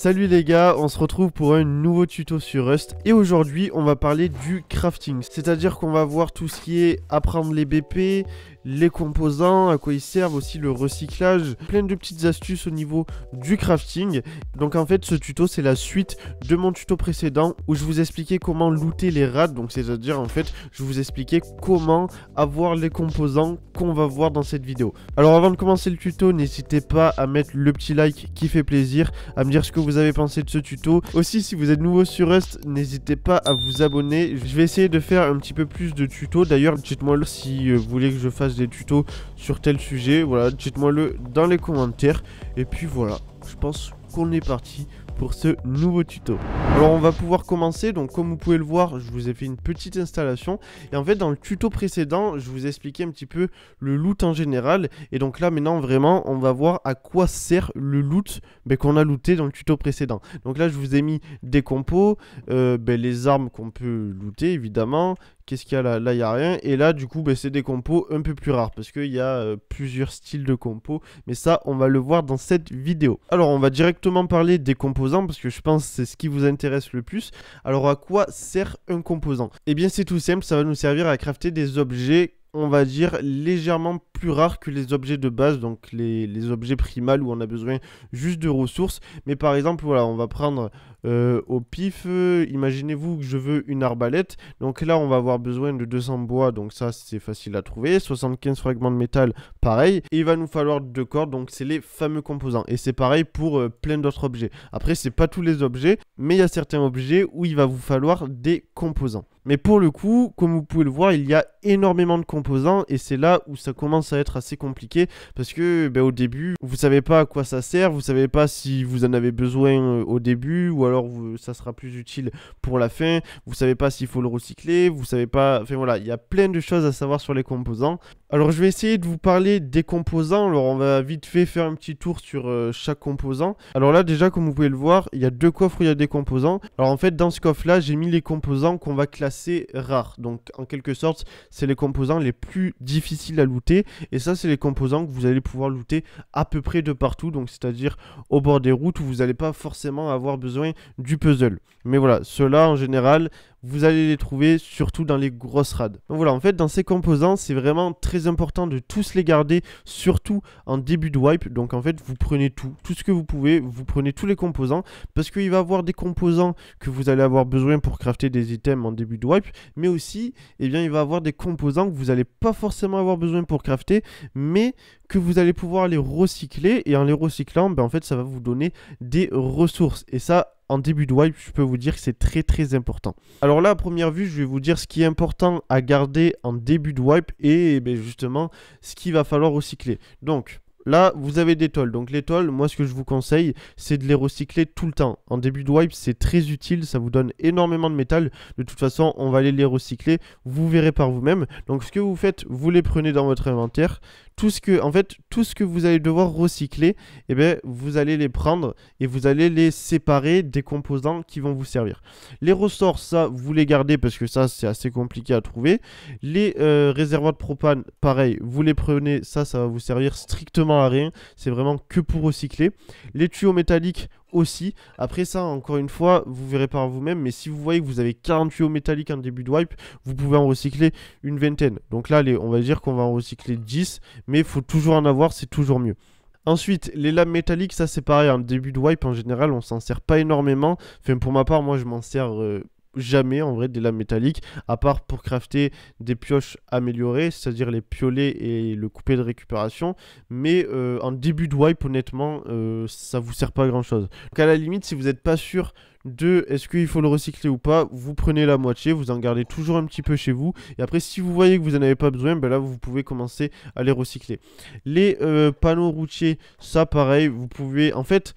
Salut les gars, on se retrouve pour un nouveau tuto sur Rust et aujourd'hui on va parler du crafting, c'est à dire qu'on va voir tout ce qui est apprendre les BP, les composants, à quoi ils servent, aussi le recyclage, plein de petites astuces au niveau du crafting. Donc en fait ce tuto c'est la suite de mon tuto précédent où je vous expliquais comment looter les rats, donc c'est-à-dire en fait je vous expliquais comment avoir les composants qu'on va voir dans cette vidéo. Alors avant de commencer le tuto, n'hésitez pas à mettre le petit like qui fait plaisir, à me dire ce que vous avez pensé de ce tuto. Aussi si vous êtes nouveau sur Rust, n'hésitez pas à vous abonner. Je vais essayer de faire un petit peu plus de tutos, d'ailleurs dites-moi si euh, vous voulez que je fasse des tutos sur tel sujet. Voilà, dites-moi le dans les commentaires. Et puis voilà, je pense qu'on est parti pour ce nouveau tuto. Alors on va pouvoir commencer, donc comme vous pouvez le voir, je vous ai fait une petite installation. Et en fait dans le tuto précédent, je vous expliquais un petit peu le loot en général. Et donc là maintenant vraiment, on va voir à quoi sert le loot ben, qu'on a looté dans le tuto précédent. Donc là je vous ai mis des compos, euh, ben, les armes qu'on peut looter évidemment, Qu'est-ce qu'il y a là Là, il n'y a rien. Et là, du coup, bah, c'est des compos un peu plus rares parce qu'il y a euh, plusieurs styles de compos. Mais ça, on va le voir dans cette vidéo. Alors, on va directement parler des composants parce que je pense que c'est ce qui vous intéresse le plus. Alors, à quoi sert un composant Eh bien, c'est tout simple. Ça va nous servir à crafter des objets on va dire, légèrement plus rare que les objets de base, donc les, objets primals où on a besoin juste de ressources. Mais par exemple, voilà, on va prendre euh, au pif, euh, imaginez-vous que je veux une arbalète. Donc là, on va avoir besoin de 200 bois, donc ça, c'est facile à trouver. 75 fragments de métal, pareil. Et il va nous falloir deux cordes, donc c'est les fameux composants. Et c'est pareil pour euh, plein d'autres objets. Après, c'est pas tous les objets, mais il y a certains objets où il va vous falloir des composants. Mais pour le coup, comme vous pouvez le voir, il y a énormément de composants et c'est là où ça commence à être assez compliqué parce que ben, au début, vous savez pas à quoi ça sert, vous savez pas si vous en avez besoin euh, au début ou alors ça sera plus utile pour la fin, vous savez pas s'il faut le recycler, vous savez pas... Enfin voilà, il y a plein de choses à savoir sur les composants. Alors je vais essayer de vous parler des composants, alors on va vite fait faire un petit tour sur euh, chaque composant. Alors là déjà comme vous pouvez le voir, il y a deux coffres où il y a des composants. Alors en fait dans ce coffre là j'ai mis les composants qu'on va classer rare, Donc en quelque sorte, c'est les composants les plus difficiles à looter. Et ça, c'est les composants que vous allez pouvoir looter à peu près de partout. Donc c'est-à-dire au bord des routes où vous n'allez pas forcément avoir besoin du puzzle. Mais voilà, cela en général, vous allez les trouver surtout dans les grosses rades. Donc voilà, en fait, dans ces composants, c'est vraiment très important de tous les garder, surtout en début de wipe. Donc en fait, vous prenez tout, tout ce que vous pouvez, vous prenez tous les composants, parce qu'il va y avoir des composants que vous allez avoir besoin pour crafter des items en début de wipe, mais aussi, eh bien, il va y avoir des composants que vous n'allez pas forcément avoir besoin pour crafter, mais que vous allez pouvoir les recycler, et en les recyclant, ben, en fait, ça va vous donner des ressources. Et ça, en début de wipe, je peux vous dire que c'est très très important. Alors là, première vue, je vais vous dire ce qui est important à garder en début de wipe et, eh ben, justement ce qu'il va falloir recycler. Donc, Là, vous avez des tôles. Donc les tôles, moi ce que je vous conseille, c'est de les recycler tout le temps. En début de wipe, c'est très utile, ça vous donne énormément de métal. De toute façon, on va aller les recycler, vous verrez par vous-même. Donc ce que vous faites, vous les prenez dans votre inventaire. Tout ce que, en fait, tout ce que vous allez devoir recycler, eh ben, vous allez les prendre et vous allez les séparer des composants qui vont vous servir. Les ressorts, ça, vous les gardez parce que ça, c'est assez compliqué à trouver. Les euh, réservoirs de propane, pareil, vous les prenez, ça, ça va vous servir strictement rien. C'est vraiment que pour recycler. Les tuyaux métalliques aussi. Après ça, encore une fois, vous verrez par vous-même, mais si vous voyez que vous avez 40 tuyaux métalliques en début de wipe, vous pouvez en recycler une vingtaine. Donc là, on va dire qu'on va en recycler 10, mais il faut toujours en avoir, c'est toujours mieux. Ensuite, les lames métalliques, ça c'est pareil, en début de wipe en général, on s'en sert pas énormément. Enfin, pour ma part, moi je m'en sers... Euh, jamais en vrai des lames métalliques, à part pour crafter des pioches améliorées, c'est-à-dire les piolets et le coupé de récupération. Mais euh, en début de wipe, honnêtement, euh, ça vous sert pas à grand-chose. Donc à la limite, si vous n'êtes pas sûr de est-ce qu'il faut le recycler ou pas, vous prenez la moitié, vous en gardez toujours un petit peu chez vous. Et après, si vous voyez que vous n'en avez pas besoin, ben là, vous pouvez commencer à les recycler. Les euh, panneaux routiers, ça pareil, vous pouvez... En fait,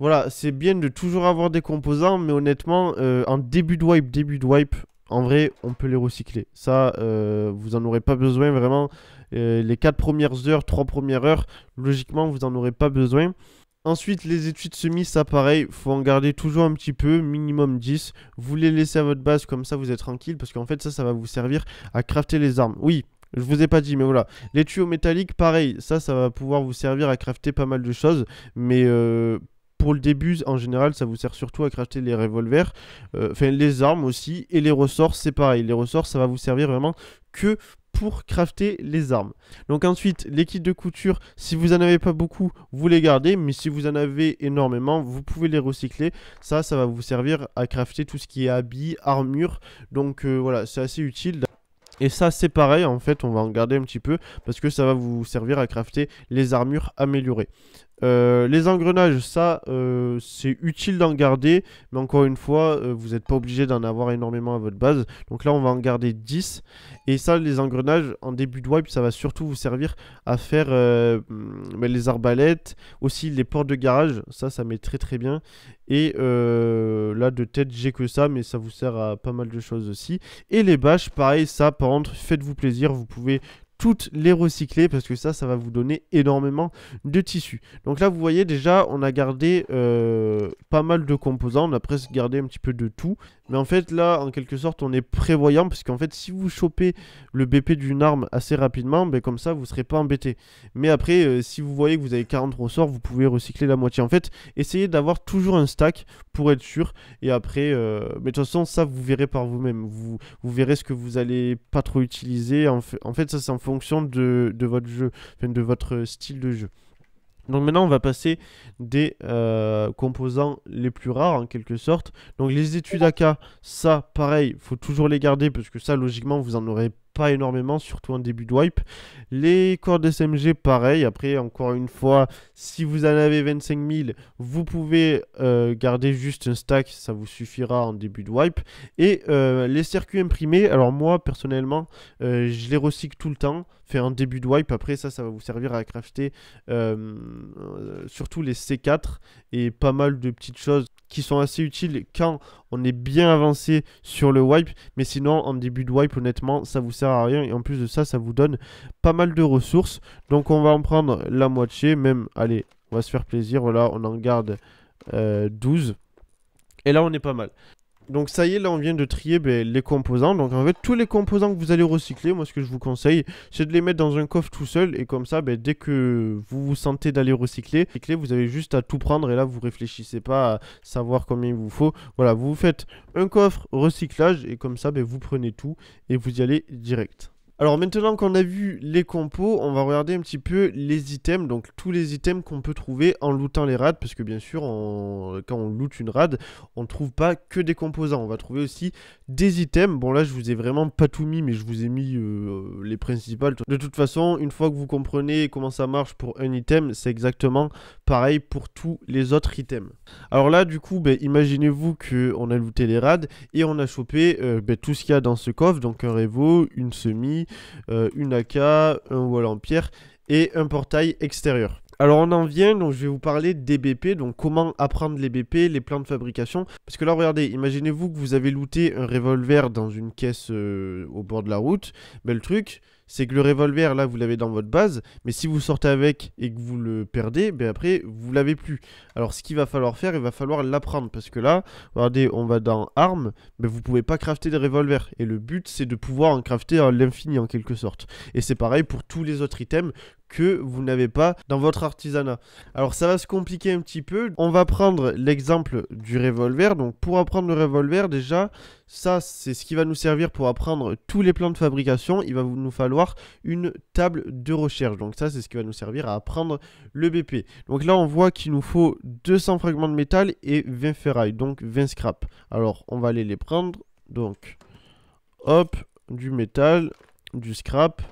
voilà, c'est bien de toujours avoir des composants, mais honnêtement, euh, en début de wipe, début de wipe, en vrai, on peut les recycler. Ça, euh, vous n'en aurez pas besoin vraiment. Euh, les 4 premières heures, 3 premières heures, logiquement, vous n'en aurez pas besoin. Ensuite, les études semi, ça pareil, faut en garder toujours un petit peu, minimum 10. Vous les laissez à votre base, comme ça vous êtes tranquille, parce qu'en fait, ça, ça va vous servir à crafter les armes. Oui, je vous ai pas dit, mais voilà. Les tuyaux métalliques, pareil, ça, ça va pouvoir vous servir à crafter pas mal de choses. Mais pour le début, en général, ça vous sert surtout à crafter les revolvers, euh, enfin les armes aussi, et les ressorts, c'est pareil. Les ressorts, ça va vous servir vraiment que pour crafter les armes. Donc ensuite, les kits de couture, si vous n'en avez pas beaucoup, vous les gardez, mais si vous en avez énormément, vous pouvez les recycler. Ça, ça va vous servir à crafter tout ce qui est habits, armure. Donc euh, voilà, c'est assez utile. Et ça c'est pareil en fait on va en garder un petit peu parce que ça va vous servir à crafter les armures améliorées. Euh, les engrenages, ça, euh, c'est utile d'en garder, mais encore une fois, euh, vous n'êtes pas obligé d'en avoir énormément à votre base. Donc là, on va en garder 10. Et ça, les engrenages, en début de wipe, ça va surtout vous servir à faire mm, bah, les arbalètes, aussi les portes de garage, ça, ça met très très bien. Et là, de tête, j'ai que ça, mais ça vous sert à pas mal de choses aussi. Et les bâches, pareil, ça, par contre, faites-vous plaisir, vous pouvez toutes les recycler parce que ça, ça va vous donner énormément de tissu. Donc là, vous voyez déjà, on a gardé euh, pas mal de composants, on a presque gardé un petit peu de tout. Mais en fait, là, en quelque sorte, on est prévoyant parce qu'en fait, si vous chopez le BP d'une arme assez rapidement, ben, comme ça, vous serez pas embêté. Mais après, euh, si vous voyez que vous avez 40 ressorts, vous pouvez recycler la moitié. En fait, essayez d'avoir toujours un stack pour être sûr. Et après, euh, mais de toute façon, ça, vous verrez par vous-même. Vous, vous verrez ce que vous allez pas trop utiliser. En, fait, ça, c'est en fonction de, de votre jeu, de votre style de jeu. Donc maintenant, on va passer des euh, composants les plus rares, en quelque sorte. Donc les études AK, ça, pareil, faut toujours les garder, parce que ça, logiquement, vous en aurez pas énormément, surtout en début de wipe. Les cordes SMG, pareil. Après, encore une fois, si vous en avez 25 000, vous pouvez euh, garder juste un stack, ça vous suffira en début de wipe. Et euh, les circuits imprimés, alors moi, personnellement, euh, je les recycle tout le temps. Fait en début de wipe, après ça, ça va vous servir à crafter surtout les C4 et pas mal de petites choses qui sont assez utiles quand on est bien avancé sur le wipe. Mais sinon, en début de wipe, honnêtement, ça vous sert à rien. Et en plus de ça, ça vous donne pas mal de ressources. Donc on va en prendre la moitié. Même, allez, on va se faire plaisir. Voilà, on en garde 12. Euh, Et là, on est pas mal. Donc ça y est, là on vient de trier ben, les composants. Donc en fait, tous les composants que vous allez recycler, moi ce que je vous conseille, c'est de les mettre dans un coffre tout seul. Et comme ça, ben, dès que vous vous sentez d'aller recycler, vous avez juste à tout prendre. Et là, vous réfléchissez pas à savoir combien il vous faut. Voilà, vous faites un coffre recyclage et comme ça, ben, vous prenez tout et vous y allez direct. Alors maintenant qu'on a vu les compos, on va regarder un petit peu les items, donc tous les items qu'on peut trouver en lootant les rades, parce que bien sûr, quand on loot une rade, on ne trouve pas que des composants, on va trouver aussi des items. Bon là, je vous ai vraiment pas tout mis, mais je vous ai mis euh, les principales. De toute façon, une fois que vous comprenez comment ça marche pour un item, c'est exactement pareil pour tous les autres items. Alors là, du coup, ben, imaginez-vous qu'on a looté les rades et on a chopé euh, ben, tout ce qu'il y a dans ce coffre, donc un révo, une semi, euh, une AK, un wall en pierre et un portail extérieur. Alors on en vient, donc je vais vous parler des BP, donc comment apprendre les BP, les plans de fabrication. Parce que là regardez, imaginez-vous que vous avez looté un revolver dans une caisse euh, au bord de la route, Bel truc, c'est que le revolver, là, vous l'avez dans votre base, mais si vous sortez avec et que vous le perdez, ben après, vous l'avez plus. Alors, ce qu'il va falloir faire, il va falloir l'apprendre, parce que là, regardez, on va dans armes, mais vous pouvez pas crafter des revolvers, et le but, c'est de pouvoir en crafter à l'infini, en quelque sorte. Et c'est pareil pour tous les autres items que vous n'avez pas dans votre artisanat. Alors ça va se compliquer un petit peu. On va prendre l'exemple du revolver. Donc pour apprendre le revolver déjà, ça c'est ce qui va nous servir pour apprendre tous les plans de fabrication. Il va nous falloir une table de recherche. Donc ça c'est ce qui va nous servir à apprendre le BP. Donc là on voit qu'il nous faut 200 fragments de métal et 20 ferrailles. Donc 20 scrap Alors on va aller les prendre. Donc hop, du métal, du scrap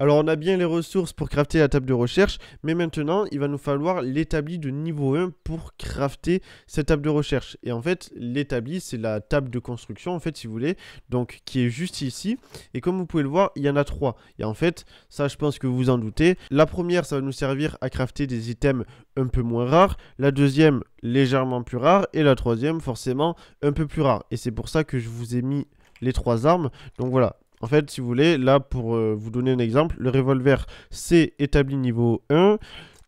alors on a bien les ressources pour crafter la table de recherche, mais maintenant il va nous falloir l'établi de niveau 1 pour crafter cette table de recherche. Et en fait l'établi c'est la table de construction en fait si vous voulez, donc qui est juste ici. Et comme vous pouvez le voir il y en a trois. Et en fait ça je pense que vous vous en doutez. La première ça va nous servir à crafter des items un peu moins rares, la deuxième légèrement plus rare et la troisième forcément un peu plus rare. Et c'est pour ça que je vous ai mis les trois armes. Donc voilà, en fait, si vous voulez, là, pour euh, vous donner un exemple, le revolver, C établi niveau 1,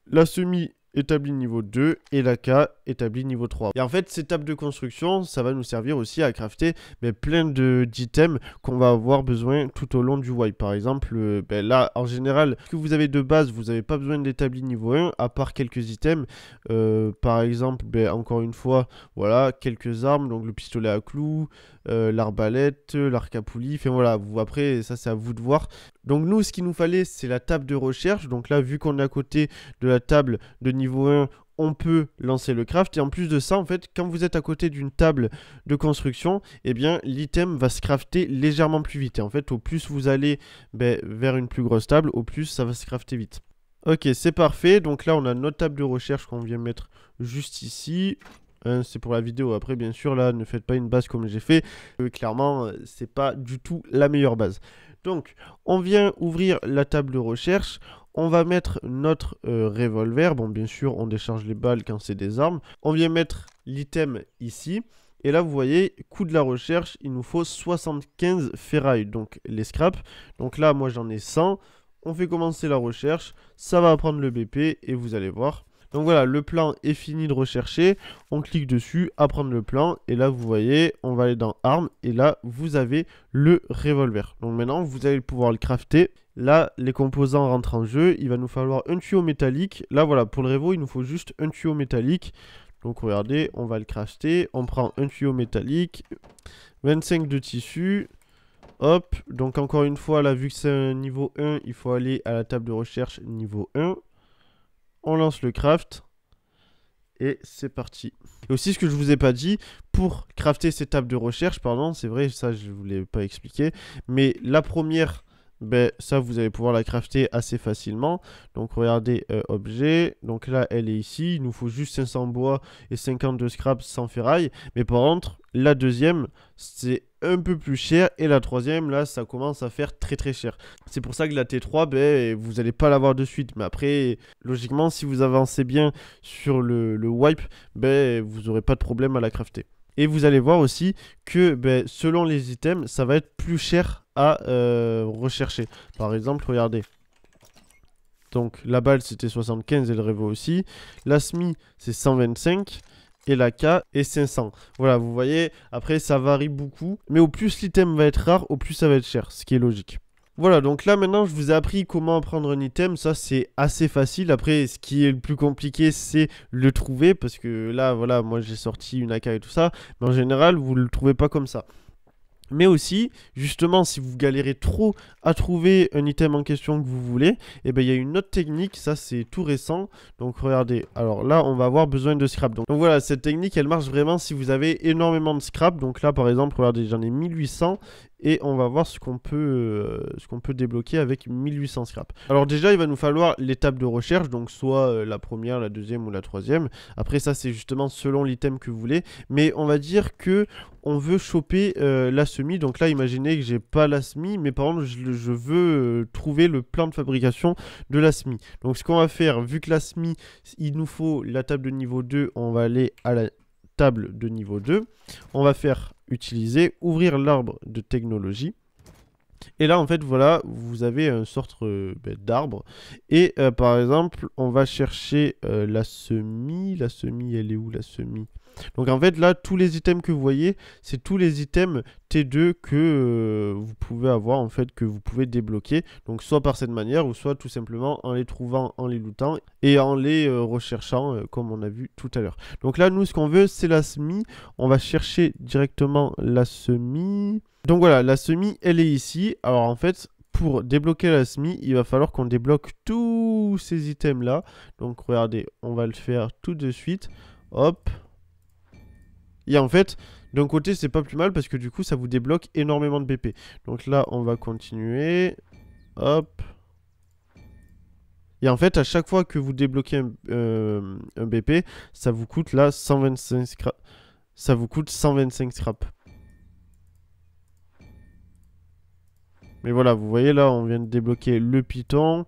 la semi établi niveau 2 et la K établi niveau 3. Et en fait, cette table de construction, ça va nous servir aussi à crafter mais ben, plein d'items qu'on va avoir besoin tout au long du wipe. Par exemple, euh, ben, là, en général, ce que vous avez de base, vous n'avez pas besoin d'établi niveau 1, à part quelques items. Euh, par exemple, ben, encore une fois, voilà, quelques armes, donc le pistolet à clous, euh, l'arbalète, l'arc à poulie, enfin voilà, vous, après, ça c'est à vous de voir. Donc nous, ce qu'il nous fallait, c'est la table de recherche. Donc là, vu qu'on est à côté de la table de niveau 1, on peut lancer le craft. Et en plus de ça, en fait, quand vous êtes à côté d'une table de construction, eh bien, l'item va se crafter légèrement plus vite. Et en fait, au plus vous allez ben, vers une plus grosse table, au plus ça va se crafter vite. Ok, c'est parfait. Donc là, on a notre table de recherche qu'on vient mettre juste ici. Hein, c'est pour la vidéo. Après, bien sûr, là, ne faites pas une base comme j'ai fait. Euh, clairement, euh, c'est pas du tout la meilleure base. Donc, on vient ouvrir la table de recherche. On va mettre notre euh, revolver. Bon, bien sûr, on décharge les balles quand c'est des armes. On vient mettre l'item ici. Et là, vous voyez, coût de la recherche, il nous faut 75 ferrailles, donc les scraps. Donc là, moi, j'en ai 100. On fait commencer la recherche. Ça va prendre le BP et vous allez voir. Donc voilà, le plan est fini de rechercher. On clique dessus, apprendre le plan. Et là, vous voyez, on va aller dans armes. Et là, vous avez le revolver. Donc maintenant, vous allez pouvoir le crafter. Là, les composants rentrent en jeu. Il va nous falloir un tuyau métallique. Là, voilà, pour le révo, il nous faut juste un tuyau métallique. Donc, regardez, on va le crafter. On prend un tuyau métallique, 25 de tissu. Hop, donc encore une fois, là, vu que c'est un niveau 1, il faut aller à la table de recherche niveau 1. On lance le craft. Et c'est parti. Et aussi, ce que je ne vous ai pas dit, pour crafter cette table de recherche, pardon, c'est vrai, ça je vous l'ai pas expliqué, mais la première ben, ça vous allez pouvoir la crafter assez facilement. Donc regardez, euh, objet, donc là elle est ici, il nous faut juste 500 bois et 52 scraps sans ferraille. Mais par contre, la deuxième, c'est un peu plus cher. Et la troisième, là, ça commence à faire très très cher. C'est pour ça que la T3, ben, vous n'allez pas l'avoir de suite. Mais après, logiquement, si vous avancez bien sur le, le wipe, ben, vous n'aurez pas de problème à la crafter. Et vous allez voir aussi que ben, selon les items, ça va être plus cher à euh, rechercher. Par exemple, regardez. Donc la balle c'était 75 et le Revo aussi. La SMI c'est 125 et la K est 500. Voilà, vous voyez, après ça varie beaucoup. Mais au plus l'item va être rare, au plus ça va être cher, ce qui est logique. Voilà, donc là maintenant je vous ai appris comment prendre un item, ça c'est assez facile. Après, ce qui est le plus compliqué c'est le trouver, parce que là, voilà, moi j'ai sorti une AK et tout ça, mais en général vous le trouvez pas comme ça. Mais aussi, justement, si vous galérez trop à trouver un item en question que vous voulez, et eh bien il y a une autre technique, ça c'est tout récent. Donc regardez, alors là on va avoir besoin de scrap. Donc, voilà, cette technique elle marche vraiment si vous avez énormément de scrap. Donc là par exemple, regardez, j'en ai 1800 et on va voir ce qu'on peut, euh, ce peut débloquer avec 1800 scrap. Alors déjà, il va nous falloir l'étape de recherche, donc soit euh, la première, la deuxième ou la troisième. Après ça, c'est justement selon l'item que vous voulez. Mais on va dire que on veut choper euh, la semi. Donc là, imaginez que j'ai pas la semi, mais par exemple, je, je veux trouver le plan de fabrication de la semi. Donc ce qu'on va faire, vu que la semi, il nous faut la table de niveau 2, on va aller à la table de niveau 2. On va faire utiliser, ouvrir l'arbre de technologie. Et là, en fait, voilà, vous avez une sorte euh, ben, d'arbre. Et euh, par exemple, on va chercher euh, la semi. La semi, elle est où la semi donc en fait là, tous les items que vous voyez, c'est tous les items T2 que euh, vous pouvez avoir en fait, que vous pouvez débloquer. Donc soit par cette manière, ou soit tout simplement en les trouvant, en les lootant et en les euh, recherchant euh, comme on a vu tout à l'heure. Donc là, nous ce qu'on veut, c'est la semi. On va chercher directement la semi. Donc voilà, la semi, elle est ici. Alors en fait, pour débloquer la semi il va falloir qu'on débloque tous ces items là. Donc regardez, on va le faire tout de suite. Hop, et en fait, d'un côté, c'est pas plus mal parce que du coup, ça vous débloque énormément de BP. Donc là, on va continuer. Hop. Et en fait, à chaque fois que vous débloquez un, euh, BP, ça vous coûte là 125 scrap. Ça vous coûte 125 scrap. Mais voilà, vous voyez là, on vient de débloquer le Python,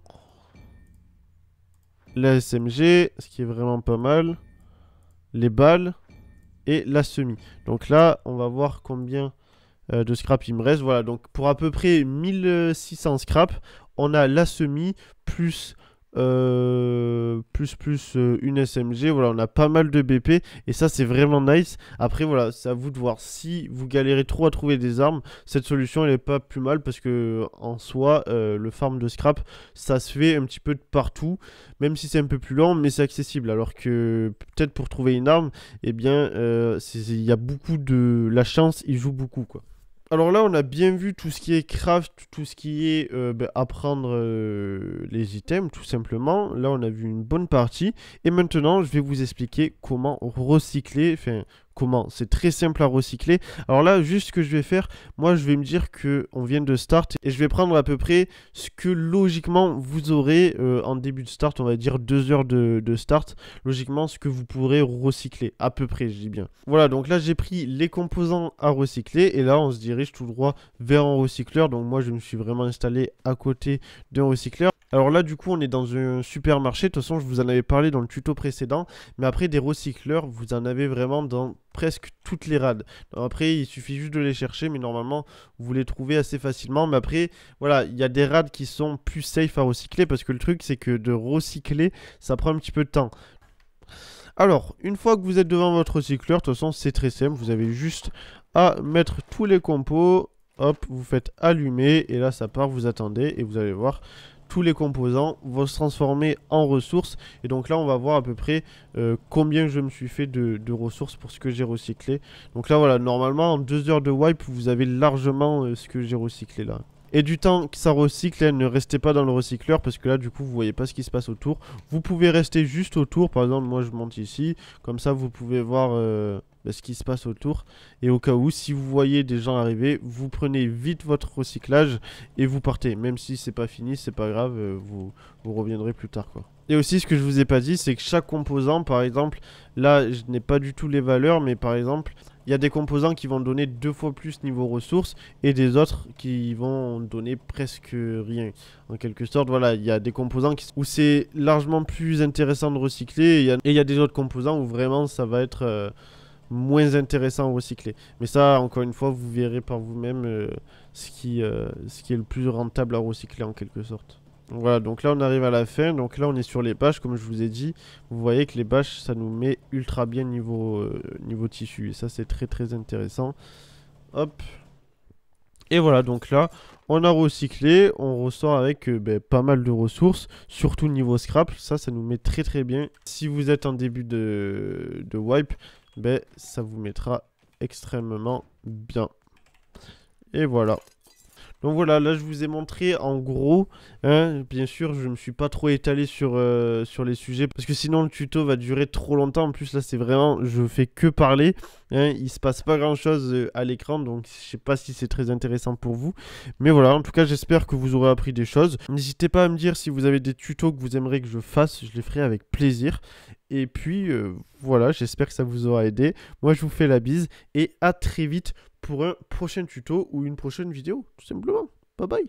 la SMG, ce qui est vraiment pas mal, les balles et la semi. Donc là, on va voir combien euh, de scrap il me reste. Voilà, donc pour à peu près 1600 scrap, on a la semi plus euh, plus plus euh, une SMG. Voilà, on a pas mal de BP et ça c'est vraiment nice. Après voilà, c'est à vous de voir si vous galérez trop à trouver des armes. Cette solution elle est pas plus mal parce que en soi euh, le farm de scrap ça se fait un petit peu de partout, même si c'est un peu plus lent, mais c'est accessible. Alors que peut-être pour trouver une arme, Et eh bien il y a beaucoup de la chance, il joue beaucoup quoi. Alors là, on a bien vu tout ce qui est craft, tout ce qui est euh, ben, apprendre euh, les items, tout simplement. Là, on a vu une bonne partie. Et maintenant, je vais vous expliquer comment recycler, enfin, Comment C'est très simple à recycler. Alors là, juste ce que je vais faire, moi je vais me dire que on vient de start et je vais prendre à peu près ce que logiquement vous aurez euh, en début de start, on va dire deux heures de, de, start, logiquement ce que vous pourrez recycler, à peu près je dis bien. Voilà, donc là j'ai pris les composants à recycler et là on se dirige tout droit vers un recycleur. Donc moi je me suis vraiment installé à côté d'un recycleur. Alors là, du coup, on est dans un supermarché. De toute façon, je vous en avais parlé dans le tuto précédent. Mais après, des recycleurs, vous en avez vraiment dans presque toutes les rades. après, il suffit juste de les chercher, mais normalement, vous les trouvez assez facilement. Mais après, voilà, il y a des rades qui sont plus safe à recycler parce que le truc, c'est que de recycler, ça prend un petit peu de temps. Alors, une fois que vous êtes devant votre recycleur, de toute façon, c'est très simple. Vous avez juste à mettre tous les compos. Hop, vous faites allumer et là ça part, vous attendez et vous allez voir, tous les composants vont se transformer en ressources. Et donc là, on va voir à peu près euh, combien je me suis fait de, ressources pour ce que j'ai recyclé. Donc là, voilà, normalement, en deux heures de wipe, vous avez largement euh, ce que j'ai recyclé là et du temps que ça recycle, hein, ne restez pas dans le recycleur parce que là du coup vous voyez pas ce qui se passe autour. Vous pouvez rester juste autour, par exemple moi je monte ici, comme ça vous pouvez voir euh, bah, ce qui se passe autour. Et au cas où, si vous voyez des gens arriver, vous prenez vite votre recyclage et vous partez. Même si c'est pas fini, c'est pas grave, euh, vous, vous reviendrez plus tard quoi. Et aussi ce que je vous ai pas dit, c'est que chaque composant, par exemple, là je n'ai pas du tout les valeurs, mais par exemple, il y a des composants qui vont donner deux fois plus niveau ressources et des autres qui vont donner presque rien. En quelque sorte, voilà, il y a des composants qui, où c'est largement plus intéressant de recycler et il y, a des autres composants où vraiment ça va être... Euh, moins intéressant à recycler. Mais ça, encore une fois, vous verrez par vous-même euh, ce, qui, euh, ce qui est le plus rentable à recycler en quelque sorte. Voilà, donc là on arrive à la fin, donc là on est sur les bâches, comme je vous ai dit, vous voyez que les bâches ça nous met ultra bien niveau, euh, niveau tissu, et ça c'est très très intéressant. Hop, et voilà, donc là, on a recyclé, on ressort avec ben, pas mal de ressources, surtout niveau scrap, ça, ça nous met très très bien. Si vous êtes en début de wipe, ça vous mettra extrêmement bien. Et voilà. Donc voilà, là je vous ai montré en gros, hein, bien sûr je ne me suis pas trop étalé sur, euh, sur les sujets, parce que sinon le tuto va durer trop longtemps, en plus là c'est vraiment, je fais que parler, il hein. il se passe pas grand chose euh, à l'écran, donc je sais pas si c'est très intéressant pour vous, mais voilà, en tout cas j'espère que vous aurez appris des choses, n'hésitez pas à me dire si vous avez des tutos que vous aimeriez que je fasse, je les ferai avec plaisir, et puis euh, voilà, j'espère que ça vous aura aidé, moi je vous fais la bise, et à très vite pour un prochain tuto ou une prochaine vidéo, tout simplement. Bye bye